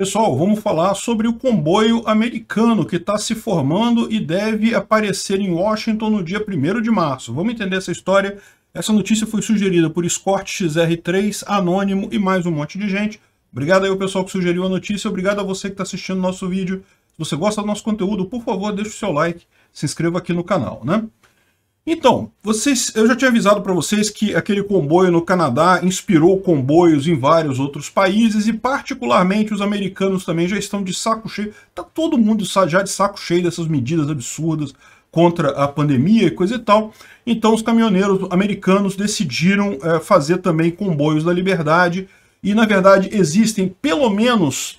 Pessoal, vamos falar sobre o comboio americano que está se formando e deve aparecer em Washington no dia 1 de março. Vamos entender essa história. Essa notícia foi sugerida por Scott XR3, Anônimo e mais um monte de gente. Obrigado aí ao pessoal que sugeriu a notícia, obrigado a você que está assistindo nosso vídeo. Se você gosta do nosso conteúdo, por favor, deixe o seu like, se inscreva aqui no canal, né? Então, vocês, eu já tinha avisado para vocês que aquele comboio no Canadá inspirou comboios em vários outros países e particularmente os americanos também já estão de saco cheio. Tá todo mundo já de saco cheio dessas medidas absurdas contra a pandemia e coisa e tal. Então os caminhoneiros americanos decidiram é, fazer também comboios da liberdade e na verdade existem pelo menos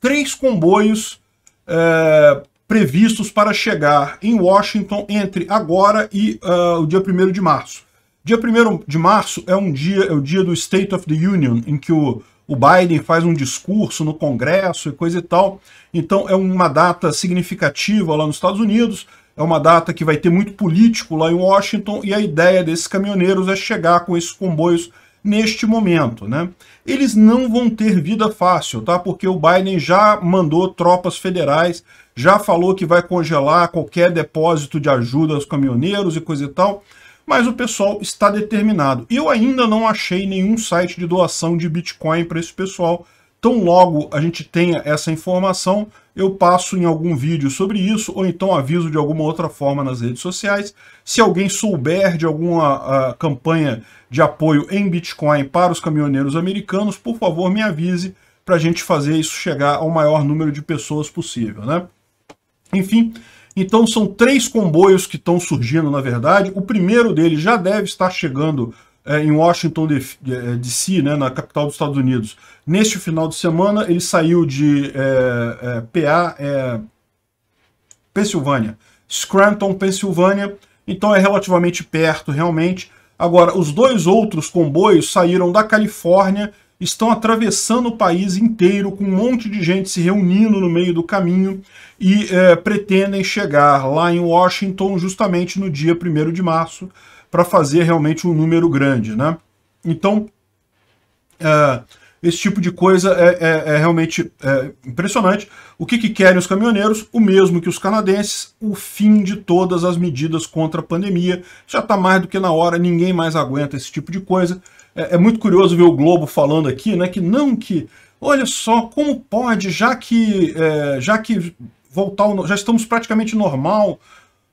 três comboios é, previstos para chegar em Washington entre agora e uh, o dia 1 de março. Dia 1 de março é um dia, é o dia do State of the Union, em que o, o Biden faz um discurso no Congresso e coisa e tal. Então é uma data significativa lá nos Estados Unidos, é uma data que vai ter muito político lá em Washington, e a ideia desses caminhoneiros é chegar com esses comboios neste momento, né? Eles não vão ter vida fácil, tá? Porque o Biden já mandou tropas federais, já falou que vai congelar qualquer depósito de ajuda aos caminhoneiros e coisa e tal, mas o pessoal está determinado. Eu ainda não achei nenhum site de doação de Bitcoin para esse pessoal, Tão logo a gente tenha essa informação, eu passo em algum vídeo sobre isso, ou então aviso de alguma outra forma nas redes sociais. Se alguém souber de alguma ah, campanha de apoio em Bitcoin para os caminhoneiros americanos, por favor me avise para a gente fazer isso chegar ao maior número de pessoas possível. Né? Enfim, então são três comboios que estão surgindo, na verdade. O primeiro deles já deve estar chegando é, em Washington DC, é, é, né, na capital dos Estados Unidos. Neste final de semana, ele saiu de é, é PA, Pensilvânia, Scranton, Pensilvânia, então é relativamente perto, realmente. Agora, os dois outros comboios saíram da Califórnia, estão atravessando o país inteiro, com um monte de gente se reunindo no meio do caminho e é, pretendem chegar lá em Washington justamente no dia 1 de março, para fazer realmente um número grande, né? Então, é, esse tipo de coisa é, é, é realmente é, impressionante. O que, que, querem os caminhoneiros? O mesmo que os canadenses, o fim de todas as medidas contra a pandemia. Já está mais do que na hora, ninguém mais aguenta esse tipo de coisa. É, é, muito curioso ver o Globo falando aqui, né? Que não que. Olha só como pode, já que é, já que voltar, já estamos praticamente normal.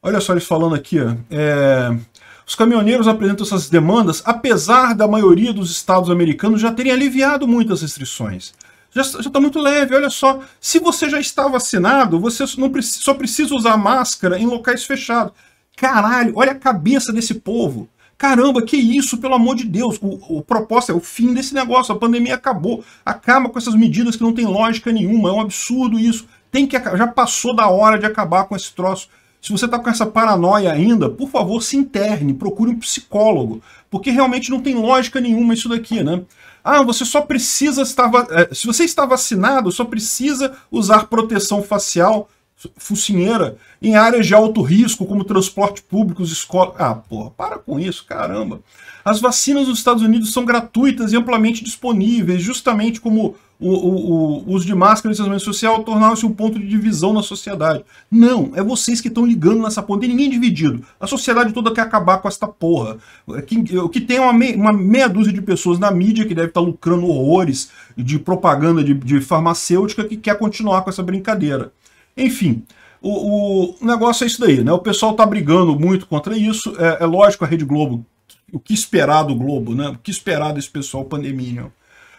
Olha só eles falando aqui, ó, é, os caminhoneiros apresentam essas demandas, apesar da maioria dos estados americanos já terem aliviado muitas restrições. Já está muito leve, olha só. Se você já está vacinado, você não precisa, só precisa usar máscara em locais fechados. Caralho, olha a cabeça desse povo. Caramba, que isso, pelo amor de Deus. O, o propósito é o fim desse negócio, a pandemia acabou. Acaba com essas medidas que não tem lógica nenhuma, é um absurdo isso. Tem que Já passou da hora de acabar com esse troço. Se você está com essa paranoia ainda, por favor, se interne, procure um psicólogo, porque realmente não tem lógica nenhuma isso daqui, né? Ah, você só precisa estar. Eh, se você está vacinado, só precisa usar proteção facial, focinheira, em áreas de alto risco, como transporte público, escola. Ah, porra, para com isso, caramba. As vacinas nos Estados Unidos são gratuitas e amplamente disponíveis, justamente como o, o, o uso de máscara e distanciamento social tornaram-se um ponto de divisão na sociedade. Não, é vocês que estão ligando nessa ponta. Tem ninguém dividido. A sociedade toda quer acabar com esta porra. É é, o que tem é uma, meia, uma meia dúzia de pessoas na mídia que deve estar tá lucrando horrores de propaganda de, de farmacêutica que quer continuar com essa brincadeira. Enfim, o, o, negócio é isso daí, né? O pessoal tá brigando muito contra isso. É, é lógico a Rede Globo, o que esperar do Globo, né? O que esperar desse pessoal pandemínio.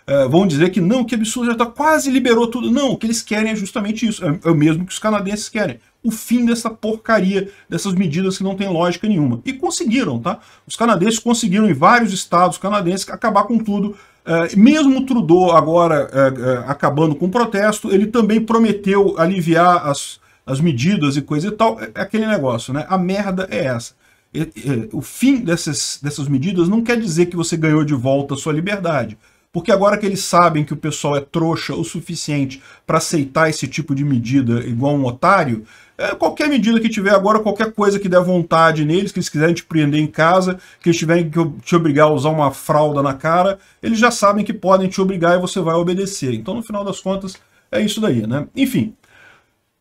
Eh, vão dizer que não, que absurdo, já tá, quase liberou tudo. Não, o que eles querem é justamente isso. É, é o mesmo que os canadenses querem. O fim dessa porcaria, dessas medidas que não tem lógica nenhuma. E conseguiram, tá? Os canadenses conseguiram em vários estados canadenses acabar com tudo. Uh, mesmo Trudeau agora eh, acabando com o protesto, ele também prometeu aliviar as, as medidas e coisa e tal. É, é aquele negócio, né? A merda é essa. E, e, o fim dessas, dessas medidas não quer dizer que você ganhou de volta a sua liberdade. Porque agora que eles sabem que o pessoal é trouxa o suficiente para aceitar esse tipo de medida igual um otário, é, qualquer medida que tiver agora, qualquer coisa que der vontade neles, que eles quiserem te prender em casa, que eles tiverem que te obrigar a usar uma fralda na cara, eles já sabem que podem te obrigar e você vai obedecer. Então, no final das contas, é isso daí, né? Enfim,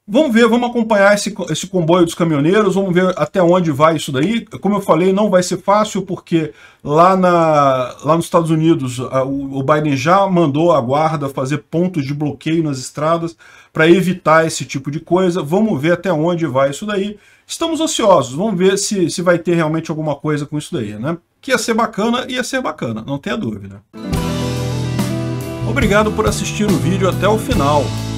Vamos ver, vamos acompanhar esse, esse comboio dos caminhoneiros, vamos ver até onde vai isso daí. Como eu falei, não vai ser fácil, porque lá, na, lá nos Estados Unidos a, o, Biden já mandou a guarda fazer pontos de bloqueio nas estradas para evitar esse tipo de coisa. Vamos ver até onde vai isso daí. Estamos ansiosos, vamos ver se, se vai ter realmente alguma coisa com isso daí, né? Que ia ser bacana, ia ser bacana, não tenha dúvida. Obrigado por assistir o vídeo até o final.